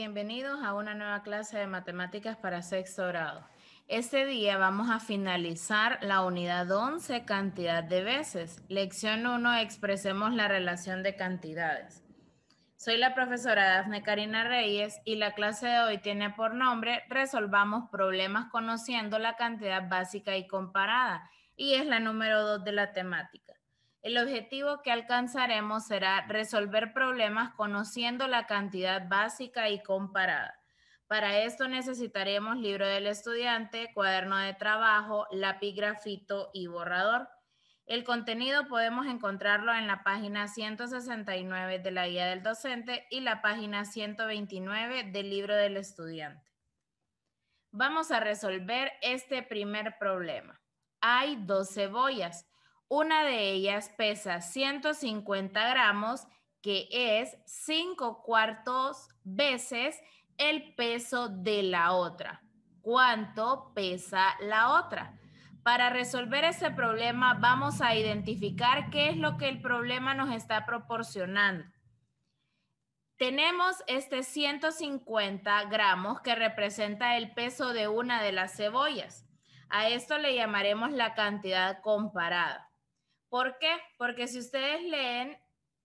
Bienvenidos a una nueva clase de matemáticas para sexto grado. Este día vamos a finalizar la unidad 11, cantidad de veces. Lección 1, expresemos la relación de cantidades. Soy la profesora Dafne Karina Reyes y la clase de hoy tiene por nombre Resolvamos problemas conociendo la cantidad básica y comparada y es la número 2 de la temática. El objetivo que alcanzaremos será resolver problemas conociendo la cantidad básica y comparada. Para esto necesitaremos libro del estudiante, cuaderno de trabajo, lápiz grafito y borrador. El contenido podemos encontrarlo en la página 169 de la guía del docente y la página 129 del libro del estudiante. Vamos a resolver este primer problema. Hay dos cebollas. Una de ellas pesa 150 gramos, que es 5 cuartos veces el peso de la otra. ¿Cuánto pesa la otra? Para resolver ese problema vamos a identificar qué es lo que el problema nos está proporcionando. Tenemos este 150 gramos que representa el peso de una de las cebollas. A esto le llamaremos la cantidad comparada. ¿Por qué? Porque si ustedes leen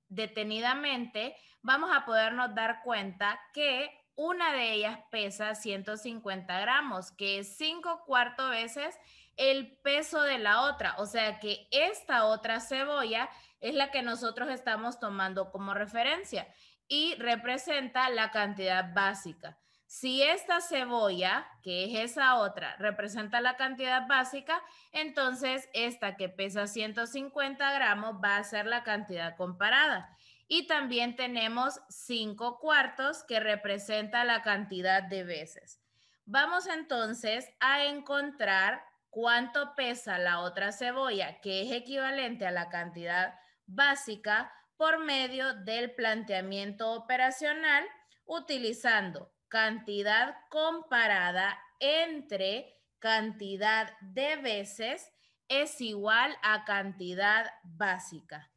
detenidamente, vamos a podernos dar cuenta que una de ellas pesa 150 gramos, que es 5 cuarto veces el peso de la otra. O sea que esta otra cebolla es la que nosotros estamos tomando como referencia y representa la cantidad básica. Si esta cebolla, que es esa otra, representa la cantidad básica, entonces esta que pesa 150 gramos va a ser la cantidad comparada. Y también tenemos 5 cuartos que representa la cantidad de veces. Vamos entonces a encontrar cuánto pesa la otra cebolla, que es equivalente a la cantidad básica, por medio del planteamiento operacional utilizando cantidad comparada entre cantidad de veces es igual a cantidad básica.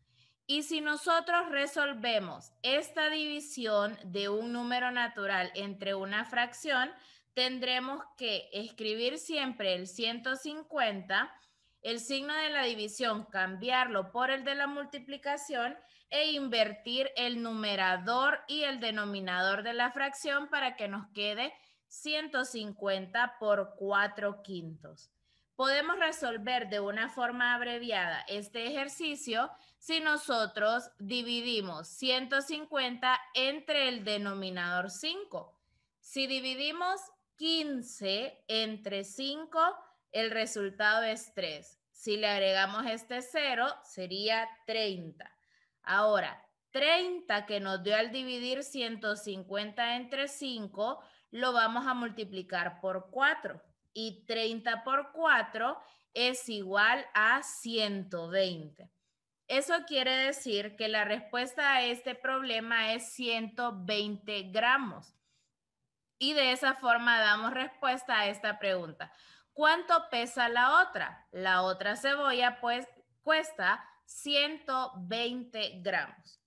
Y si nosotros resolvemos esta división de un número natural entre una fracción, tendremos que escribir siempre el 150, el signo de la división, cambiarlo por el de la multiplicación e invertir el numerador y el denominador de la fracción para que nos quede 150 por 4 quintos. Podemos resolver de una forma abreviada este ejercicio si nosotros dividimos 150 entre el denominador 5. Si dividimos 15 entre 5, el resultado es 3. Si le agregamos este 0, sería 30. Ahora, 30 que nos dio al dividir 150 entre 5, lo vamos a multiplicar por 4. Y 30 por 4 es igual a 120. Eso quiere decir que la respuesta a este problema es 120 gramos. Y de esa forma damos respuesta a esta pregunta. ¿Cuánto pesa la otra? La otra cebolla pues cuesta 120 gramos.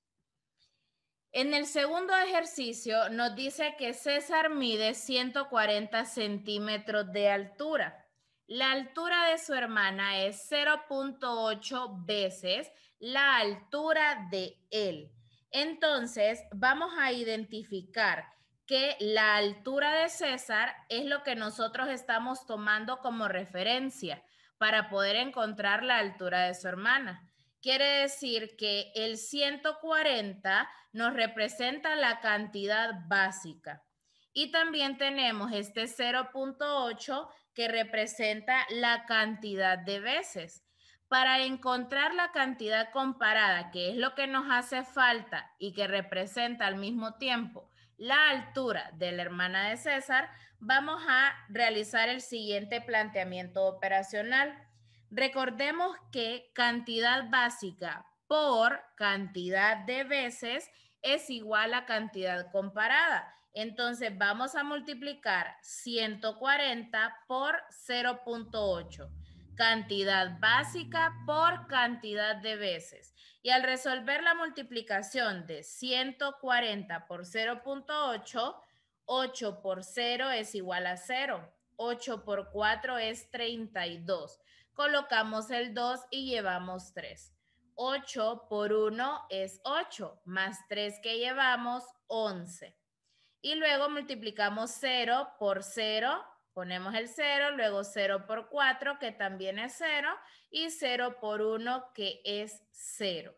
En el segundo ejercicio nos dice que César mide 140 centímetros de altura. La altura de su hermana es 0.8 veces la altura de él. Entonces, vamos a identificar que la altura de César es lo que nosotros estamos tomando como referencia para poder encontrar la altura de su hermana. Quiere decir que el 140 nos representa la cantidad básica. Y también tenemos este 0.8 que representa la cantidad de veces. Para encontrar la cantidad comparada, que es lo que nos hace falta y que representa al mismo tiempo la altura de la hermana de César, vamos a realizar el siguiente planteamiento operacional. Recordemos que cantidad básica por cantidad de veces es igual a cantidad comparada. Entonces vamos a multiplicar 140 por 0.8 cantidad básica por cantidad de veces. Y al resolver la multiplicación de 140 por 0.8, 8 por 0 es igual a 0. 8 por 4 es 32 colocamos el 2 y llevamos 3. 8 por 1 es 8, más 3 que llevamos, 11. Y luego multiplicamos 0 por 0, ponemos el 0, luego 0 por 4, que también es 0, y 0 por 1, que es 0.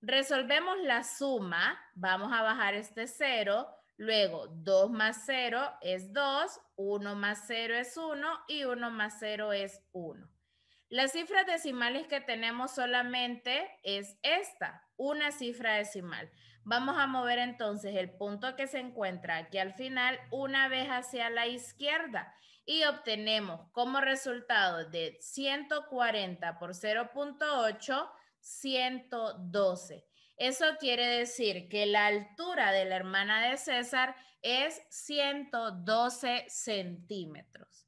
Resolvemos la suma, vamos a bajar este 0, luego 2 más 0 es 2, 1 más 0 es 1 y 1 más 0 es 1. Las cifras decimales que tenemos solamente es esta, una cifra decimal. Vamos a mover entonces el punto que se encuentra aquí al final una vez hacia la izquierda y obtenemos como resultado de 140 por 0.8, 112. Eso quiere decir que la altura de la hermana de César es 112 centímetros.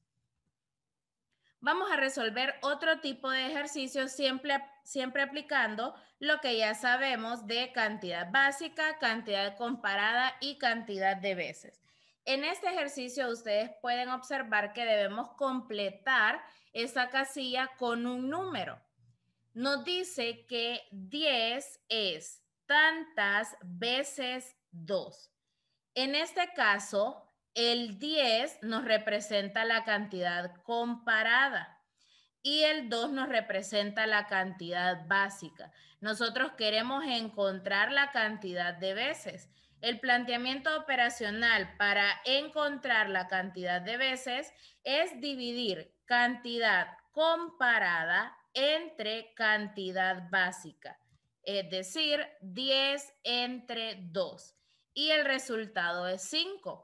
Vamos a resolver otro tipo de ejercicio siempre, aplicando lo que ya sabemos de cantidad básica, cantidad comparada y cantidad de veces. En este ejercicio ustedes pueden observar que debemos completar esa casilla con un número. Nos dice que 10 es tantas veces 2. En este caso, el 10 nos representa la cantidad comparada y el 2 nos representa la cantidad básica. Nosotros queremos encontrar la cantidad de veces. El planteamiento operacional para encontrar la cantidad de veces es dividir cantidad comparada entre cantidad básica, es decir, 10 entre 2. Y el resultado es 5.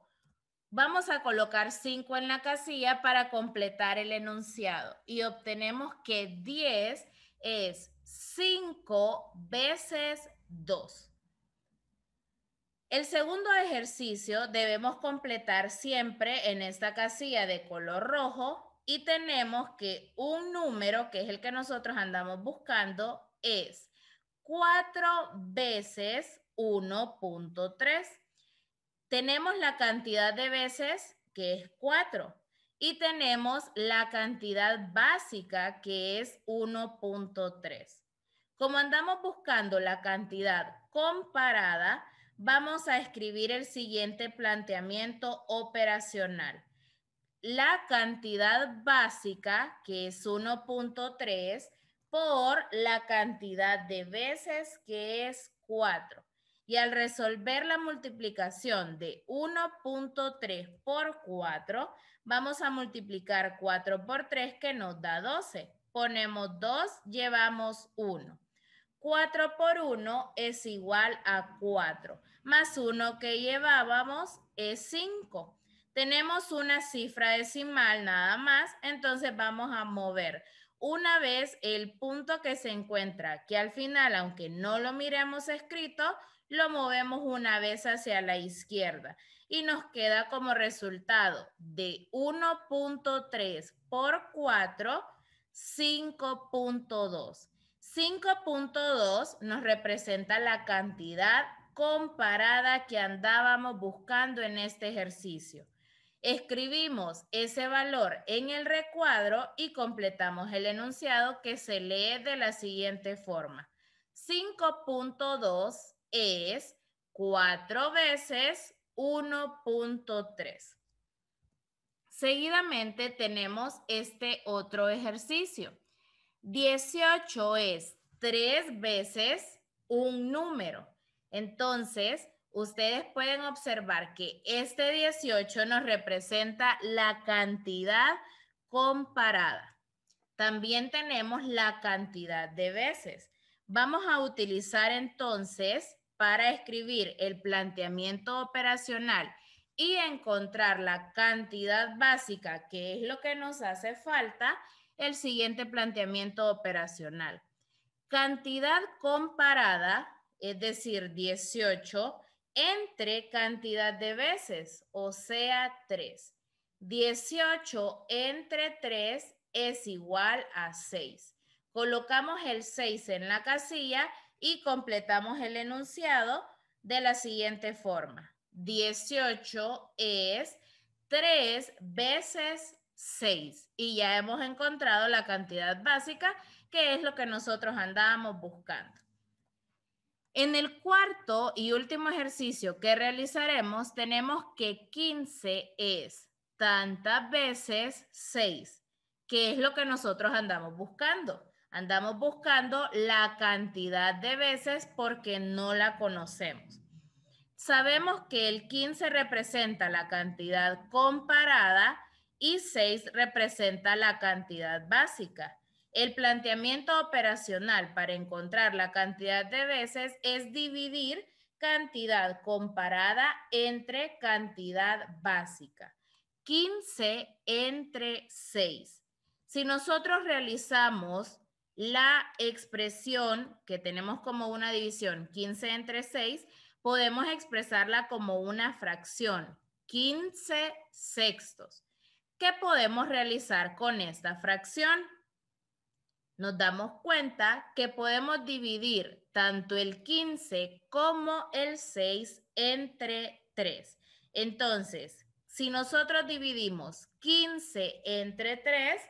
Vamos a colocar 5 en la casilla para completar el enunciado y obtenemos que 10 es 5 veces 2. El segundo ejercicio debemos completar siempre en esta casilla de color rojo y tenemos que un número, que es el que nosotros andamos buscando, es 4 veces 1.3 tenemos la cantidad de veces, que es 4, y tenemos la cantidad básica, que es 1.3. Como andamos buscando la cantidad comparada, vamos a escribir el siguiente planteamiento operacional. La cantidad básica, que es 1.3, por la cantidad de veces, que es 4. Y al resolver la multiplicación de 1.3 por 4, vamos a multiplicar 4 por 3 que nos da 12. Ponemos 2, llevamos 1. 4 por 1 es igual a 4, más 1 que llevábamos es 5. Tenemos una cifra decimal nada más, entonces vamos a mover una vez el punto que se encuentra, que al final, aunque no lo miremos escrito, lo movemos una vez hacia la izquierda y nos queda como resultado de 1.3 por 4, 5.2. 5.2 nos representa la cantidad comparada que andábamos buscando en este ejercicio. Escribimos ese valor en el recuadro y completamos el enunciado que se lee de la siguiente forma. 5.2 es 4 veces 1.3. Seguidamente tenemos este otro ejercicio. 18 es 3 veces un número. Entonces, ustedes pueden observar que este 18 nos representa la cantidad comparada. También tenemos la cantidad de veces. Vamos a utilizar entonces para escribir el planteamiento operacional y encontrar la cantidad básica, que es lo que nos hace falta, el siguiente planteamiento operacional. Cantidad comparada, es decir, 18, entre cantidad de veces, o sea, 3. 18 entre 3 es igual a 6. Colocamos el 6 en la casilla y completamos el enunciado de la siguiente forma. 18 es 3 veces 6 y ya hemos encontrado la cantidad básica que es lo que nosotros andábamos buscando. En el cuarto y último ejercicio que realizaremos, tenemos que 15 es tantas veces 6, que es lo que nosotros andamos buscando. Andamos buscando la cantidad de veces porque no la conocemos. Sabemos que el 15 representa la cantidad comparada y 6 representa la cantidad básica. El planteamiento operacional para encontrar la cantidad de veces es dividir cantidad comparada entre cantidad básica. 15 entre 6. Si nosotros realizamos la expresión que tenemos como una división, 15 entre 6, podemos expresarla como una fracción, 15 sextos. ¿Qué podemos realizar con esta fracción? nos damos cuenta que podemos dividir tanto el 15 como el 6 entre 3. Entonces, si nosotros dividimos 15 entre 3,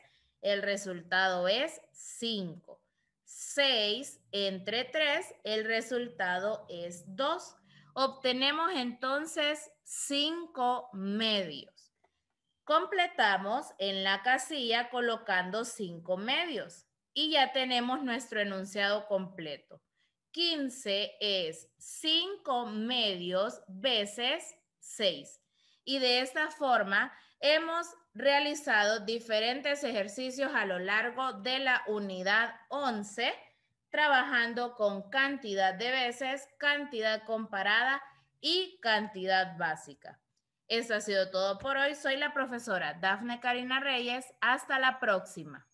el resultado es 5. 6 entre 3, el resultado es 2. Obtenemos entonces 5 medios. Completamos en la casilla colocando 5 medios y ya tenemos nuestro enunciado completo. 15 es 5 medios veces 6. Y de esta forma hemos realizado diferentes ejercicios a lo largo de la unidad 11, trabajando con cantidad de veces, cantidad comparada y cantidad básica. Eso ha sido todo por hoy. Soy la profesora Dafne Karina Reyes. Hasta la próxima.